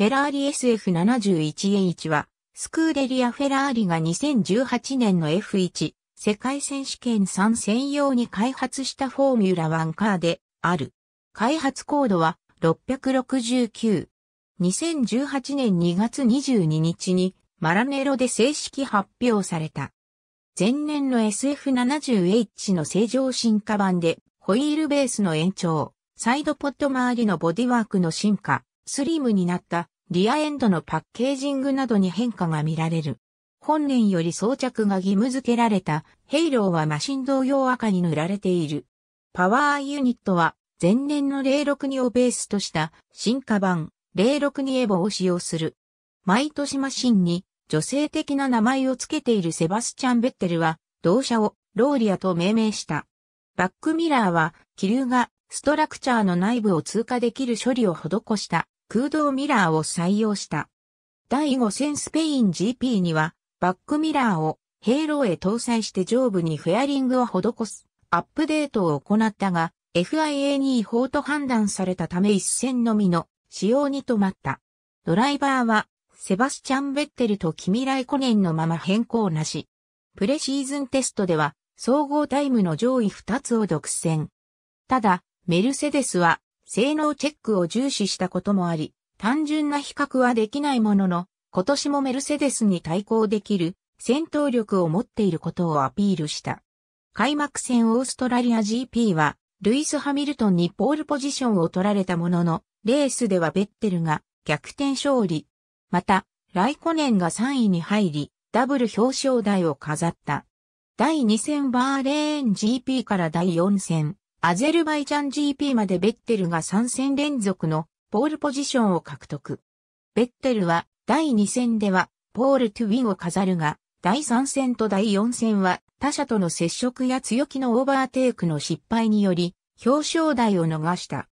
フェラーリ SF71H は、スクーデリア・フェラーリが2018年の F1 世界選手権3専用に開発したフォーミュラ1カーである。開発コードは669。2018年2月22日にマラネロで正式発表された。前年の SF70H の正常進化版でホイールベースの延長、サイドポット周りのボディワークの進化、スリムになったリアエンドのパッケージングなどに変化が見られる。本年より装着が義務付けられたヘイローはマシン同様赤に塗られている。パワーユニットは前年の062をベースとした進化版062エボを使用する。毎年マシンに女性的な名前を付けているセバスチャン・ベッテルは同社をローリアと命名した。バックミラーは気流がストラクチャーの内部を通過できる処理を施した空洞ミラーを採用した。第5戦スペイン GP には、バックミラーをヘイローへ搭載して上部にフェアリングを施すアップデートを行ったが、FIA に違法と判断されたため一戦のみの使用に止まった。ドライバーは、セバスチャン・ベッテルとキミライコネンのまま変更なし。プレシーズンテストでは、総合タイムの上位2つを独占。ただ、メルセデスは性能チェックを重視したこともあり、単純な比較はできないものの、今年もメルセデスに対抗できる戦闘力を持っていることをアピールした。開幕戦オーストラリア GP は、ルイス・ハミルトンにポールポジションを取られたものの、レースではベッテルが逆転勝利。また、ライコネンが3位に入り、ダブル表彰台を飾った。第2戦バーレーン GP から第4戦、アゼルバイジャン GP までベッテルが3戦連続のポールポジションを獲得。ベッテルは第2戦ではポールトゥウィンを飾るが、第3戦と第4戦は他者との接触や強気のオーバーテイクの失敗により表彰台を逃した。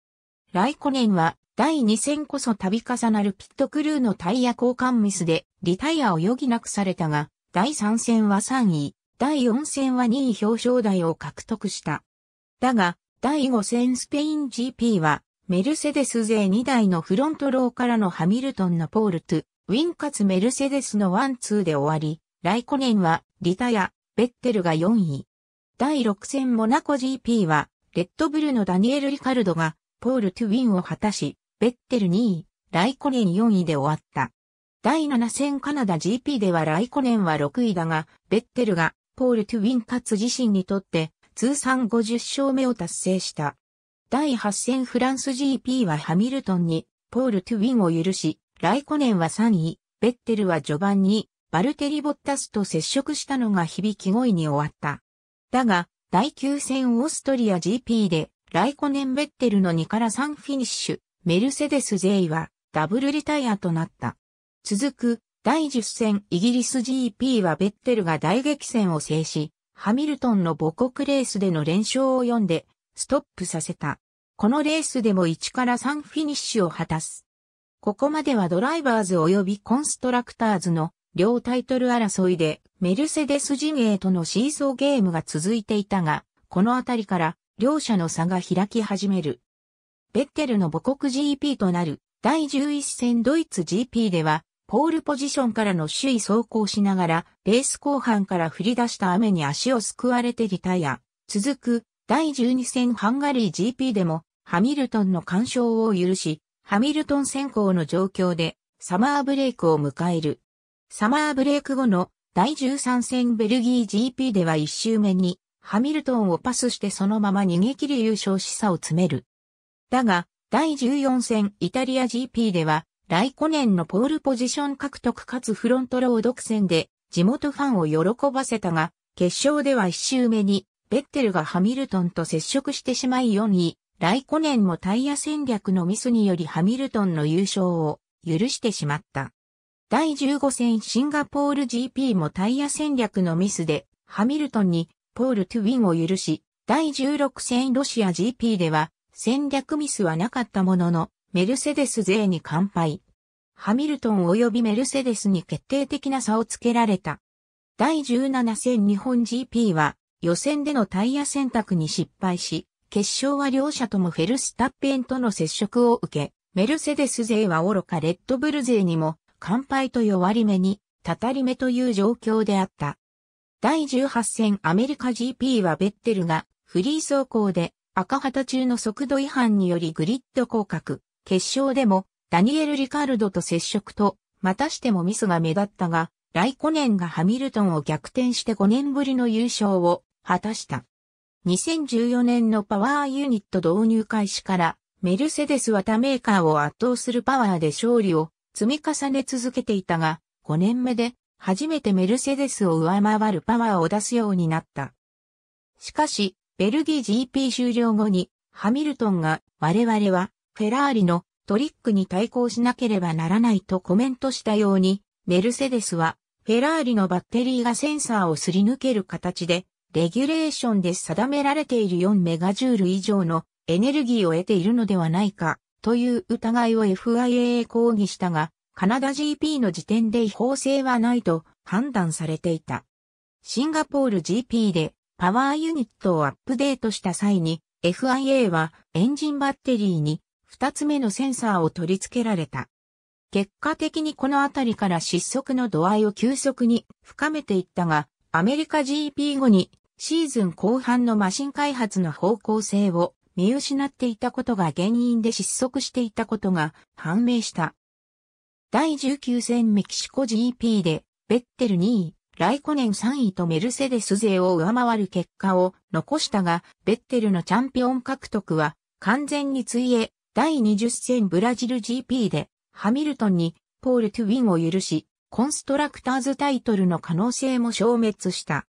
ライコネンは第2戦こそ度重なるピットクルーのタイヤ交換ミスでリタイアを余儀なくされたが、第3戦は3位、第4戦は2位表彰台を獲得した。だが、第5戦スペイン GP は、メルセデス勢2台のフロントローからのハミルトンのポールトゥ、ウィンかつメルセデスのワンツーで終わり、ライコネンは、リタや、ベッテルが4位。第6戦モナコ GP は、レッドブルのダニエル・リカルドが、ポール・トゥ・ウィンを果たし、ベッテル2位、ライコネン4位で終わった。第7戦カナダ GP ではライコネンは6位だが、ベッテルが、ポール・トゥ・ウィンかつ自身にとって、通算50勝目を達成した。第8戦フランス GP はハミルトンに、ポール・トゥウィンを許し、ライコネンは3位、ベッテルは序盤に、バルテリ・ボッタスと接触したのが響き声に終わった。だが、第9戦オーストリア GP で、ライコネン・ベッテルの2から3フィニッシュ、メルセデスゼイは、ダブルリタイアとなった。続く、第10戦イギリス GP はベッテルが大激戦を制し、ハミルトンの母国レースでの連勝を読んで、ストップさせた。このレースでも1から3フィニッシュを果たす。ここまではドライバーズ及びコンストラクターズの両タイトル争いでメルセデス陣営とのシーソーゲームが続いていたが、このあたりから両者の差が開き始める。ベッテルの母国 GP となる第11戦ドイツ GP ではポールポジションからの首位走行しながら、レース後半から降り出した雨に足を救われてリタイア。続く、第12戦ハンガリー GP でも、ハミルトンの干渉を許し、ハミルトン先行の状況で、サマーブレイクを迎える。サマーブレイク後の第13戦ベルギー GP では1周目に、ハミルトンをパスしてそのまま逃げ切り優勝し差を詰める。だが、第14戦イタリア GP では、来古年のポールポジション獲得かつフロントロー独占で地元ファンを喜ばせたが、決勝では一周目にベッテルがハミルトンと接触してしまい4位、来古年もタイヤ戦略のミスによりハミルトンの優勝を許してしまった。第15戦シンガポール GP もタイヤ戦略のミスでハミルトンにポールトゥウィンを許し、第16戦ロシア GP では戦略ミスはなかったもののメルセデス勢に完敗。ハミルトン及びメルセデスに決定的な差をつけられた。第17戦日本 GP は予選でのタイヤ選択に失敗し、決勝は両者ともフェルスタッペンとの接触を受け、メルセデス勢は愚かレッドブル勢にも完敗と弱り目に、たたり目という状況であった。第18戦アメリカ GP はベッテルがフリー走行で赤旗中の速度違反によりグリッド降格。決勝でもダニエル・リカルドと接触と、またしてもミスが目立ったが、来イコがハミルトンを逆転して5年ぶりの優勝を果たした。2014年のパワーユニット導入開始から、メルセデスは他メーカーを圧倒するパワーで勝利を積み重ね続けていたが、5年目で初めてメルセデスを上回るパワーを出すようになった。しかし、ベルギー GP 終了後に、ハミルトンが我々はフェラーリのトリックに対抗しなければならないとコメントしたように、メルセデスは、フェラーリのバッテリーがセンサーをすり抜ける形で、レギュレーションで定められている4メガジュール以上のエネルギーを得ているのではないか、という疑いを FIA へ抗議したが、カナダ GP の時点で違法性はないと判断されていた。シンガポール GP でパワーユニットをアップデートした際に、FIA はエンジンバッテリーに二つ目のセンサーを取り付けられた。結果的にこのあたりから失速の度合いを急速に深めていったが、アメリカ GP 後にシーズン後半のマシン開発の方向性を見失っていたことが原因で失速していたことが判明した。第19戦メキシコ GP でベッテル2位、ライコネン3位とメルセデス勢を上回る結果を残したが、ベッテルのチャンピオン獲得は完全についえ、第20戦ブラジル GP でハミルトンにポール・トゥウィンを許し、コンストラクターズタイトルの可能性も消滅した。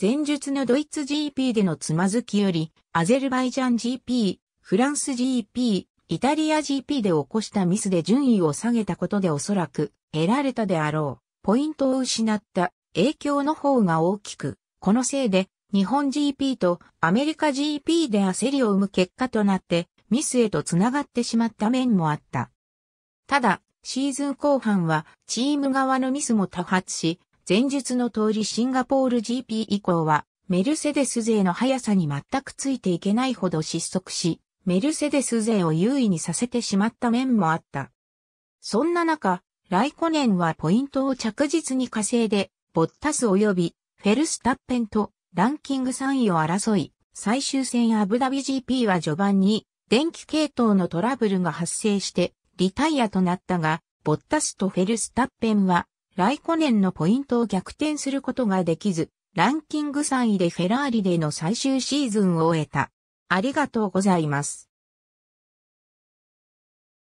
前述のドイツ GP でのつまずきより、アゼルバイジャン GP、フランス GP、イタリア GP で起こしたミスで順位を下げたことでおそらく得られたであろう。ポイントを失った影響の方が大きく、このせいで日本 GP とアメリカ GP で焦りを生む結果となってミスへと繋がってしまった面もあった。ただ、シーズン後半はチーム側のミスも多発し、前述の通りシンガポール GP 以降はメルセデス勢の速さに全くついていけないほど失速し、メルセデス勢を優位にさせてしまった面もあった。そんな中、ライコネンはポイントを着実に稼いで、ボッタス及びフェルスタッペンとランキング3位を争い、最終戦アブダビ GP は序盤に電気系統のトラブルが発生してリタイアとなったが、ボッタスとフェルスタッペンは、ライコネンのポイントを逆転することができず、ランキング3位でフェラーリでの最終シーズンを終えた。ありがとうございます。